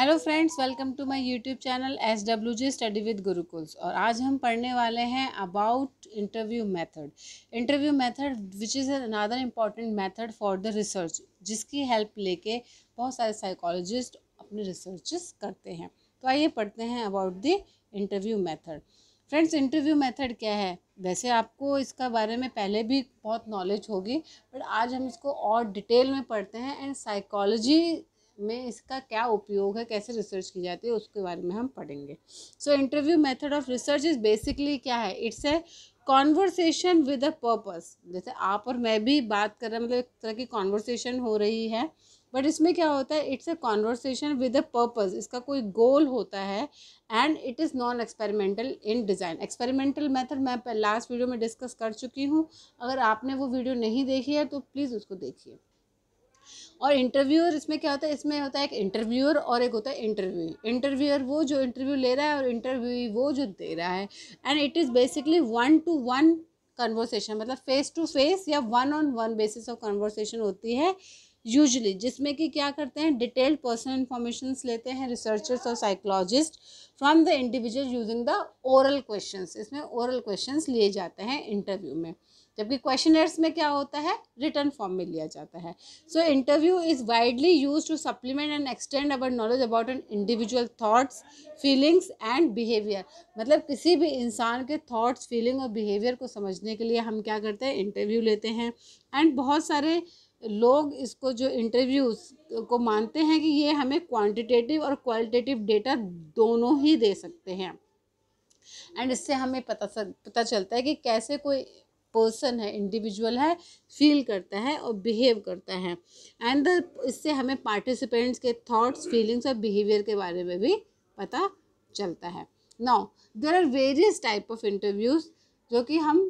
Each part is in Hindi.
hello friends welcome to my YouTube channel S W G study with Gurukuls और आज हम पढ़ने वाले हैं about interview method interview method which is another important method for the research जिसकी हेल्प लेके बहुत सारे साइकोलॉजिस्ट अपने रिसर्चेस करते हैं तो आइए पढ़ते हैं about the interview method friends interview method क्या है वैसे आपको इसका बारे में पहले भी बहुत नॉलेज होगी बट आज हम इसको और डिटेल में पढ़ते हैं एंड साइकोलॉजी में इसका क्या उपयोग है कैसे रिसर्च की जाती है उसके बारे में हम पढ़ेंगे so interview method of research is basically क्या है it's a conversation with a purpose जैसे आप और मैं भी बात कर रहे हैं मतलब एक तरह की कॉन्वर्सेशन हो रही है बट इसमें क्या होता है it's a conversation with a purpose इसका कोई गोल होता है and it is non experimental in design experimental method मैं लास्ट वीडियो में डिस्कस कर चुकी हूँ अगर आपने वो वीडियो नहीं देखी है तो प्लीज़ उसको देखिए और इंटरव्यूअर इसमें क्या होता है इसमें होता है एक इंटरव्यूअर और एक होता है इंटरव्यू इंटरव्यूअर वो जो इंटरव्यू ले रहा है और इंटरव्यू वो जो दे रहा है and it is basically one to one conversation मतलब फेस टू फेस या one on one basis of conversation होती है यूजली जिसमें कि क्या करते हैं डिटेल्ड पर्सनल इन्फॉर्मेशन लेते हैं रिसर्चर्स और psychologist from the individual using the oral question इसमें ओरल क्वेश्चन लिए जाते हैं इंटरव्यू में जबकि क्वेश्चनर्स में क्या होता है रिटर्न फॉर्म में लिया जाता है so interview is widely used to supplement and extend our knowledge about an individual thoughts feelings and behaviour मतलब किसी भी इंसान के थाट्स फीलिंग और बिहेवियर को समझने के लिए हम क्या करते हैं इंटरव्यू लेते हैं एंड बहुत सारे लोग इसको जो इंटरव्यूज़ को मानते हैं कि ये हमें क्वांटिटेटिव और क्वालिटेटिव डेटा दोनों ही दे सकते हैं एंड इससे हमें पता पता चलता है कि कैसे कोई पर्सन है इंडिविजुअल है फील करता है और बिहेव करता है एंड द इससे हमें पार्टिसिपेंट्स के थॉट्स फीलिंग्स और बिहेवियर के बारे में भी पता चलता है now there are various type of interviews जो कि हम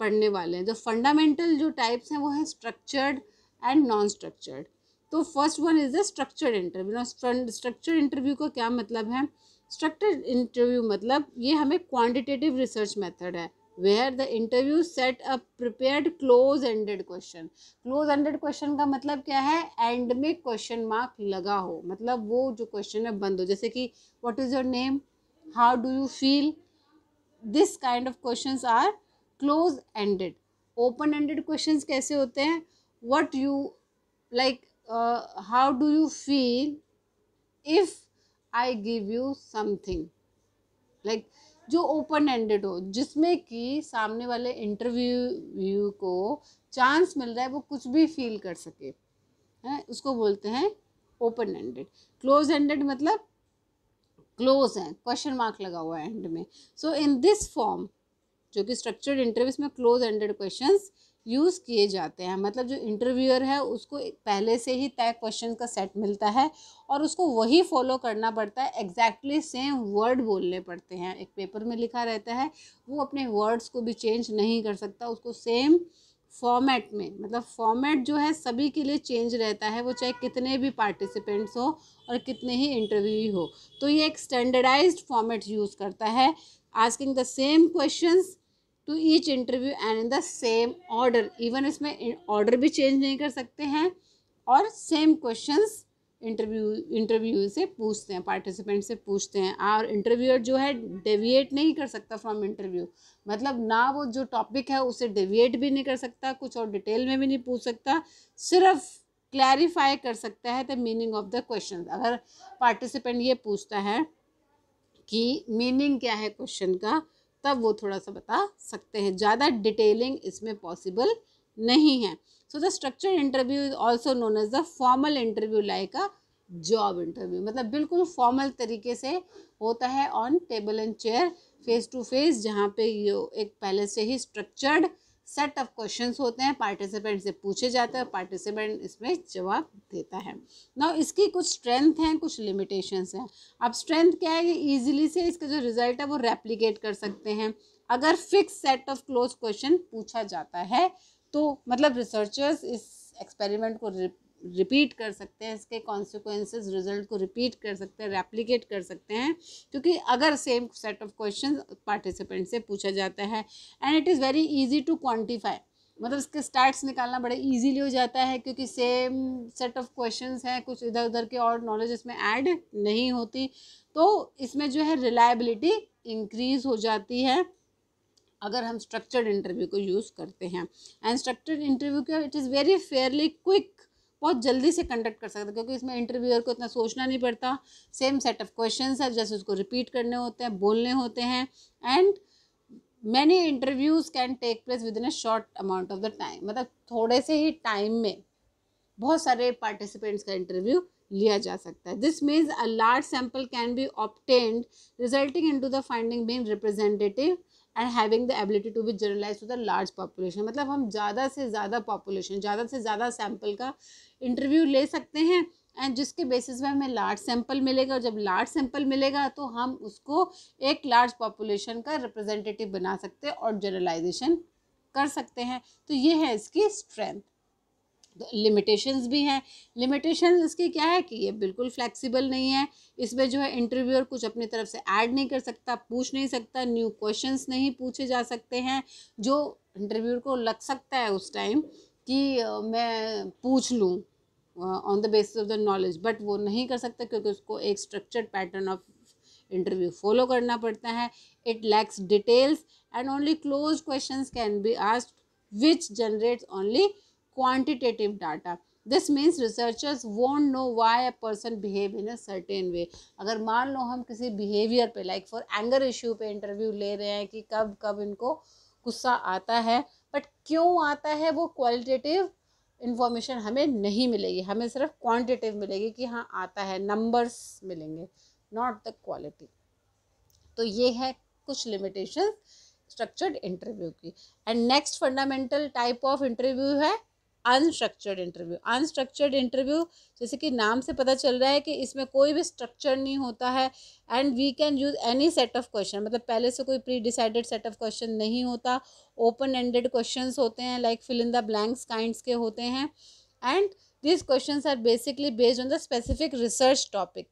पढ़ने वाले हैं जो फंडामेंटल जो टाइप्स हैं वो हैं स्ट्रक्चर्ड एंड नॉन स्ट्रक्चर्ड तो first one is the structured interview ना स्ट्रक्चर्ड इंटरव्यू का क्या मतलब है स्ट्रक्चर्ड इंटरव्यू मतलब ये हमें क्वांटिटेटिव रिसर्च मेथड है where the interview set a prepared close ended question close ended question का मतलब क्या है एंड में क्वेश्चन मार्क लगा हो मतलब वो जो क्वेश्चन है बंद हो जैसे कि what is your name how do you feel this kind of question are close ended open ended question कैसे होते हैं what you like how do you feel if I give you something like जो ओपन एंडेड हो जिसमें कि सामने वाले इंटरव्यू को चांस मिल रहा है वो कुछ भी फील कर सके है उसको बोलते हैं ओपन एंडेड क्लोज एंडेड मतलब क्लोज है क्वेश्चन मार्क लगा हुआ है एंड में सो इन दिस फॉर्म जो कि स्ट्रक्चर्ड इंटरव्यूज में क्लोज एंडेड क्वेश्चंस यूज़ किए जाते हैं मतलब जो इंटरव्यूअर है उसको पहले से ही तय क्वेश्चन का सेट मिलता है और उसको वही फॉलो करना पड़ता है एग्जैक्टली सेम वर्ड बोलने पड़ते हैं एक पेपर में लिखा रहता है वो अपने वर्ड्स को भी चेंज नहीं कर सकता उसको सेम फॉर्मेट में मतलब फॉर्मेट जो है सभी के लिए चेंज रहता है वो चाहे कितने भी पार्टिसिपेंट्स हो और कितने ही इंटरव्यू हो तो ये एक स्टैंडर्डाइज्ड फॉर्मेट यूज़ करता है asking the same questions to each interview and in the same order even इसमें ऑर्डर भी चेंज नहीं कर सकते हैं और सेम क्वेश्चन इंटरव्यू इंटरव्यू से पूछते हैं पार्टिसिपेंट से पूछते हैं और इंटरव्यूअर जो है डेविएट नहीं कर सकता फ्रॉम इंटरव्यू मतलब ना वो जो टॉपिक है उसे डेविएट भी नहीं कर सकता कुछ और डिटेल में भी नहीं पूछ सकता सिर्फ क्लैरिफाई कर सकता है the meaning of the question अगर पार्टिसिपेंट ये पूछता है कि मीनिंग क्या है क्वेश्चन का तब वो थोड़ा सा बता सकते हैं ज़्यादा डिटेलिंग इसमें पॉसिबल नहीं है so the structure interview is also known as the formal interview like a job interview मतलब बिल्कुल फॉर्मल तरीके से होता है on table and chair face to face जहाँ पे ये एक पहले से ही स्ट्रक्चर्ड सेट ऑफ क्वेश्चंस होते हैं पार्टिसिपेंट से पूछे जाते हैं पार्टिसिपेंट इसमें जवाब देता है ना इसकी कुछ स्ट्रेंथ हैं कुछ लिमिटेशंस हैं अब स्ट्रेंथ क्या है ये ईजिली से इसका जो रिजल्ट है वो रेप्लीकेट कर सकते हैं अगर fix set of close question पूछा जाता है तो मतलब रिसर्चर्स इस एक्सपेरिमेंट को रिपीट कर सकते हैं इसके कॉन्सिक्वेंसेस रिजल्ट को रिपीट कर सकते हैं रेप्लीकेट कर सकते हैं क्योंकि अगर same set of question participant से पूछा जाता है and it is very easy to quantify मतलब इसके स्टार्ट्स निकालना बड़े इजीली हो जाता है क्योंकि सेम सेट ऑफ क्वेश्चंस हैं कुछ इधर उधर के और नॉलेज इसमें ऐड नहीं होती तो इसमें जो है रिलायबिलिटी इंक्रीज़ हो जाती है अगर हम स्ट्रक्चर्ड इंटरव्यू को यूज़ करते हैं एंड स्ट्रक्चर्ड इंटरव्यू का it is very fairly quick बहुत जल्दी से कंडक्ट कर सकते हैं क्योंकि इसमें इंटरव्यूअर को इतना सोचना नहीं पड़ता सेम सेट ऑफ क्वेश्चन है जैसे उसको रिपीट करने होते हैं बोलने होते हैं and many interviews can take place within a short amount of the time मतलब थोड़े से ही टाइम में बहुत सारे पार्टिसिपेंट्स का इंटरव्यू लिया जा सकता है this means a large sample can be obtained resulting into the finding being representative and having the ability to be generalise to the large population मतलब हम ज़्यादा से ज़्यादा पॉपुलेशन ज़्यादा से ज़्यादा सैम्पल का इंटरव्यू ले सकते हैं एंड जिसके बेसिस में हमें लार्ज सैंपल मिलेगा और जब लार्ज सैंपल मिलेगा तो हम उसको एक लार्ज पॉपुलेशन का रिप्रेजेंटेटिव बना सकते हैं और जनरलाइजेशन कर सकते हैं तो ये है इसकी स्ट्रेंथ लिमिटेशंस भी हैं लिमिटेशन इसकी क्या है कि ये बिल्कुल फ्लेक्सिबल नहीं है इसमें जो है इंटरव्यूअर कुछ अपनी तरफ से ऐड नहीं कर सकता पूछ नहीं सकता न्यू क्वेश्चंस नहीं पूछे जा सकते हैं जो इंटरव्यूअर को लग सकता है उस टाइम कि मैं पूछ लूँ on the basis of the knowledge but वो नहीं कर सकता क्योंकि उसको एक structured pattern of interview follow करना पड़ता है it lacks details and only close question can be asked which generates only quantitative data this means researchers won't know why a person behave in a certain way अगर मान लो हम किसी बिहेवियर पे लाइक फॉर एंगर इश्यू पे इंटरव्यू ले रहे हैं कि कब कब इनको गुस्सा आता है बट क्यों आता है वो क्वालिटेटिव इन्फॉर्मेशन हमें नहीं मिलेगी हमें सिर्फ क्वान्टिटिव मिलेगी कि हाँ आता है नंबर्स मिलेंगे नॉट द क्वालिटी तो ये है कुछ लिमिटेशन स्ट्रक्चर्ड इंटरव्यू की and next fundamental type of interview है अनस्ट्रक्चर्ड इंटरव्यू अनस्ट्रक्चर्ड इंटरव्यू जैसे कि नाम से पता चल रहा है कि इसमें कोई भी स्ट्रक्चर नहीं होता है and we can use any set of question मतलब पहले से कोई pre decided set of question नहीं होता ओपन एंडेड क्वेश्चन होते हैं like fill in the blanks kinds के होते हैं and this question are basically based on the specific research topic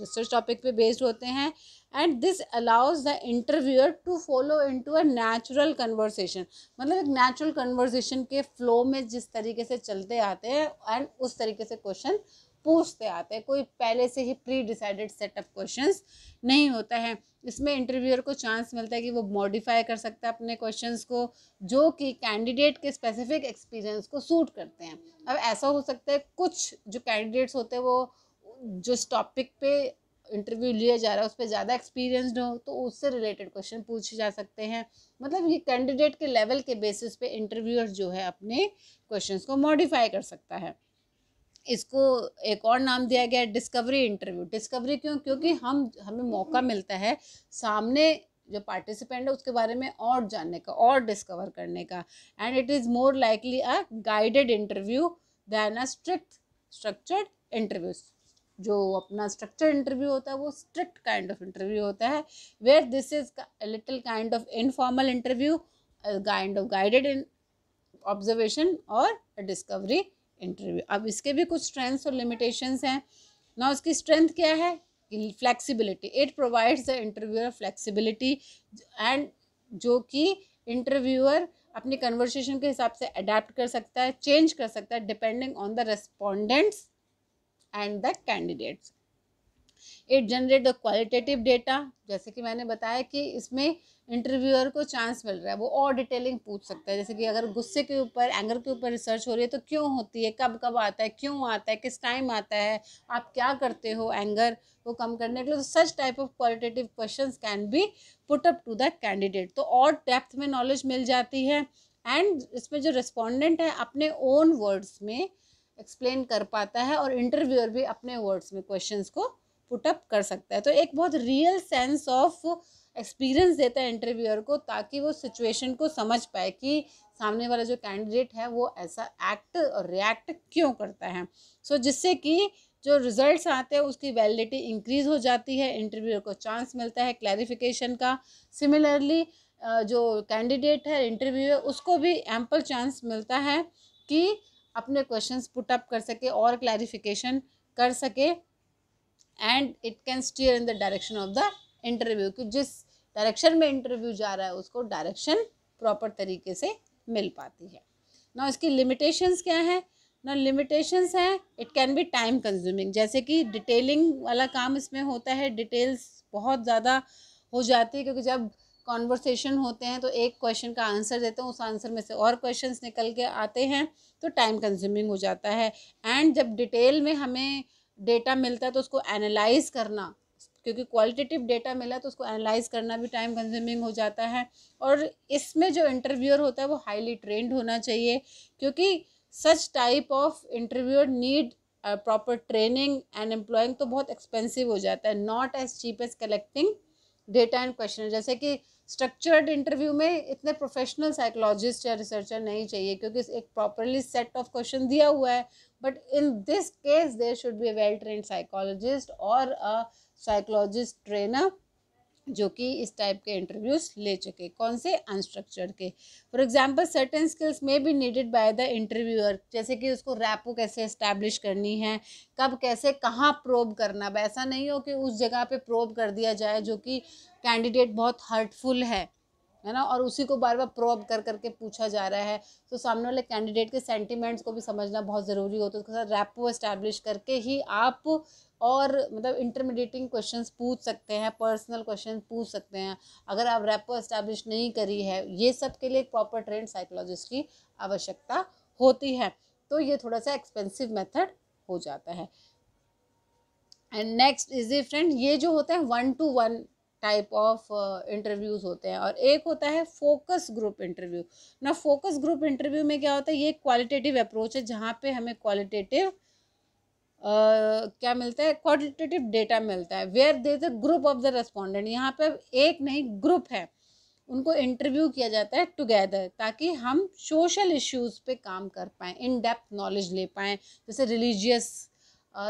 research topic पे बेस्ड होते हैं and this allows the interviewer to follow into a natural conversation मतलब एक नेचुरल कन्वर्सेशन के फ्लो में जिस तरीके से चलते आते हैं एंड उस तरीके से क्वेश्चन पूछते आते हैं कोई पहले से ही pre decided set of question नहीं होता है इसमें इंटरव्यूअर को चांस मिलता है कि वो मॉडिफाई कर सकता है अपने क्वेश्चन को जो कि कैंडिडेट के स्पेसिफिक एक्सपीरियंस को सूट करते हैं अब ऐसा हो सकता है कुछ जो कैंडिडेट्स होते हैं वो जिस टॉपिक पे इंटरव्यू लिया जा रहा है उस पर ज़्यादा एक्सपीरियंसड हो तो उससे रिलेटेड क्वेश्चन पूछे जा सकते हैं मतलब ये कैंडिडेट के लेवल के बेसिस पे इंटरव्यूअर जो है अपने क्वेश्चंस को मॉडिफाई कर सकता है इसको एक और नाम दिया गया है डिस्कवरी इंटरव्यू डिस्कवरी क्यों क्योंकि हम हमें मौका मिलता है सामने जो पार्टिसिपेंट है उसके बारे में और जानने का और डिस्कवर करने का and it is more likely a guided interview than a strict structured interviews जो अपना स्ट्रक्चर इंटरव्यू होता है वो स्ट्रिक्ट काइंड ऑफ इंटरव्यू होता है where this is little kind of informal interview kind of guided in observation और डिस्कवरी इंटरव्यू अब इसके भी कुछ स्ट्रेंथ्स और लिमिटेशंस हैं ना उसकी स्ट्रेंथ क्या है flexibility it provides the interviewer flexibility and जो कि इंटरव्यूअर अपनी कन्वर्सेशन के हिसाब से अडेप्ट कर सकता है चेंज कर सकता है depending on the respondents and the candidates it generate the qualitative data जैसे कि मैंने बताया कि इसमें इंटरव्यूअर को चांस मिल रहा है वो और डिटेलिंग पूछ सकता है जैसे कि अगर गुस्से के ऊपर एंगर के ऊपर रिसर्च हो रही है तो क्यों होती है कब कब आता है क्यों आता है किस टाइम आता है आप क्या करते हो एंगर को कम करने के लिए तो such type of qualitative question can be put up to the candidate तो और डेप्थ में नॉलेज मिल जाती है एंड इसमें जो रिस्पोंडेंट है अपने ओन वर्ड्स में एक्सप्लेन कर पाता है और इंटरव्यूअर भी अपने वर्ड्स में क्वेश्चन को पुटअप कर सकता है तो एक बहुत रियल सेंस ऑफ एक्सपीरियंस देता है इंटरव्यूअर को ताकि वो सिचुएशन को समझ पाए कि सामने वाला जो कैंडिडेट है वो ऐसा एक्ट और रिएक्ट क्यों करता है सो so, जिससे कि जो रिजल्ट्स आते हैं उसकी वैलिडिटी इंक्रीज हो जाती है इंटरव्यूअर को चांस मिलता है क्लैरिफिकेशन का सिमिलरली जो कैंडिडेट है इंटरव्यू उसको भी एम्पल चांस मिलता है कि अपने क्वेश्चंस पुट अप कर सके और क्लैरिफिकेशन कर सके and it can steer in the direction of the interview कि जिस डायरेक्शन में इंटरव्यू जा रहा है उसको डायरेक्शन प्रॉपर तरीके से मिल पाती है ना इसकी लिमिटेशंस क्या है ना लिमिटेशंस हैं it can be time consuming जैसे कि डिटेलिंग वाला काम इसमें होता है डिटेल्स बहुत ज़्यादा हो जाती है क्योंकि जब कॉन्वर्सेशन होते हैं तो एक क्वेश्चन का आंसर देते हैं उस आंसर में से और क्वेश्चन निकल के आते हैं तो टाइम कंज्यूमिंग हो जाता है एंड जब डिटेल में हमें डेटा मिलता है तो उसको एनालाइज करना क्योंकि क्वालिटेटिव डेटा मिला तो उसको एनालाइज करना भी टाइम कंज्यूमिंग हो जाता है और इसमें जो इंटरव्यूअर होता है वो हाईली ट्रेंड होना चाहिए क्योंकि such type of interviewer need proper training and employing तो बहुत एक्सपेंसिव हो जाता है not as cheap as collecting data and question जैसे कि स्ट्रक्चर्ड इंटरव्यू में इतने प्रोफेशनल साइकोलॉजिस्ट या रिसर्चर नहीं चाहिए क्योंकि एक प्रॉपरली सेट ऑफ क्वेश्चन दिया हुआ है but in this case there should be a well trained psychologist और अ साइकोलॉजिस्ट ट्रेनर जो कि इस टाइप के इंटरव्यूज ले चुके कौन से अनस्ट्रक्चर्ड के फॉर एग्जांपल सर्टेन स्किल्स में भी नीडेड बाय द इंटरव्यूअर जैसे कि उसको रैपो कैसे इस्टेब्लिश करनी है कब कैसे कहाँ प्रोब करना ऐसा नहीं हो कि उस जगह पे प्रोब कर दिया जाए जो कि कैंडिडेट बहुत हर्टफुल है है ना और उसी को बार बार प्रोब कर करके पूछा जा रहा है तो सामने वाले कैंडिडेट के सेंटिमेंट्स को भी समझना बहुत ज़रूरी होता है उसके साथ रैपो इस्टेब्लिश करके ही आप और मतलब इंटरमीडिएटिंग क्वेश्चंस पूछ सकते हैं पर्सनल क्वेश्चन पूछ सकते हैं अगर आप रैपो इस्टेब्लिश नहीं करी है ये सब के लिए एक प्रॉपर ट्रेंड साइकोलॉजिस्ट की आवश्यकता होती है तो ये थोड़ा सा एक्सपेंसिव मेथड हो जाता है and next is a friend ये जो होता है one to one type of interviews होते हैं और एक होता है फोकस ग्रुप इंटरव्यू ना फोकस ग्रुप इंटरव्यू में क्या होता है ये क्वालिटेटिव अप्रोच है जहाँ पे हमें क्वालिटेटिव Uh, क्या मिलता है क्वालिटेटिव डेटा मिलता है where they is a group of the respondent यहाँ पे एक नहीं ग्रुप है उनको इंटरव्यू किया जाता है टुगेदर ताकि हम सोशल इश्यूज़ पे काम कर पाएँ इन डेप्थ नॉलेज ले पाएँ जैसे रिलीजियस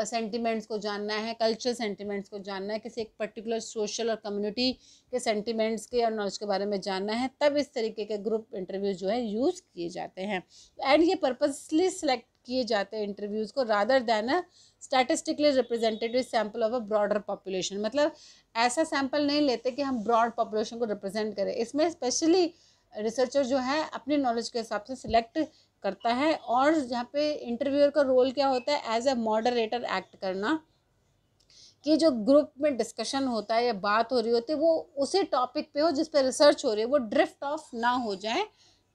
सेंटिमेंट्स को जानना है कल्चरल सेंटिमेंट्स को जानना है किसी एक पर्टिकुलर सोशल और कम्युनिटी के सेंटिमेंट्स के और नॉलेज के बारे में जानना है तब इस तरीके के ग्रुप इंटरव्यू जो है यूज़ किए जाते हैं एंड ये पर्पजली सिलेक्ट किए जाते हैं इंटरव्यूज़ को rather than a statistically representative sample of a broader population मतलब ऐसा सैम्पल नहीं लेते कि हम ब्रॉड पॉपुलेशन को रिप्रेजेंट करें इसमें स्पेशली रिसर्चर जो है अपने नॉलेज के हिसाब से सिलेक्ट करता है और यहाँ पे इंटरव्यूअर का रोल क्या होता है एज ए मॉडरेटर एक्ट करना कि जो ग्रुप में डिस्कशन होता है या बात हो रही होती है वो उसी टॉपिक पे हो जिस पे रिसर्च हो रही है वो ड्रिफ्ट ऑफ ना हो जाए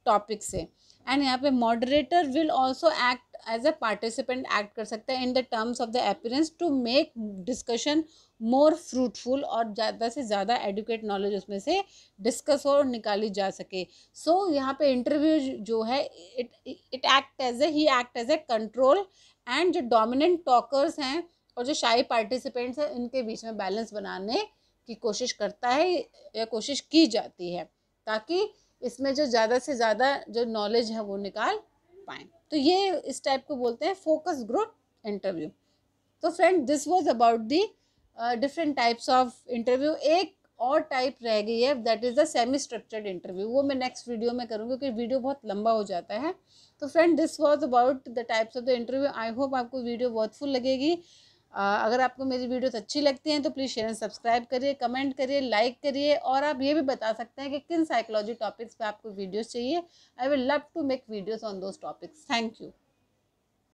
टॉपिक से एंड यहाँ पे moderator will also act as a participant act कर सकते हैं in the terms of the appearance to make discussion more fruitful और ज़्यादा से ज़्यादा एडुकेट नॉलेज उसमें से डिस्कस और निकाली जा सके सो so, यहाँ पे इंटरव्यू जो है it it act as a ही act as a control and जो डोमिनेंट टॉकर्स हैं और जो शाही पार्टिसिपेंट्स हैं इनके बीच में बैलेंस बनाने की कोशिश करता है या कोशिश की जाती है ताकि इसमें जो ज़्यादा से ज़्यादा जो नॉलेज है वो निकाल पाएँ तो ये इस टाइप को बोलते हैं फोकस ग्रुप इंटरव्यू तो friend this was about the different types of interview एक और टाइप रह गई है that is the semi structured interview वो मैं नेक्स्ट वीडियो में करूँगी क्योंकि वीडियो बहुत लंबा हो जाता है तो friend this was about the types of the interview I hope आपको वीडियो फुल लगेगी अगर आपको मेरी वीडियोस अच्छी लगती हैं तो प्लीज़ शेयर एंड सब्सक्राइब करिए कमेंट करिए लाइक करिए और आप ये भी बता सकते हैं कि किन साइकोलॉजी टॉपिक्स पे आपको वीडियोस चाहिए I will love to make videos on those topics thank you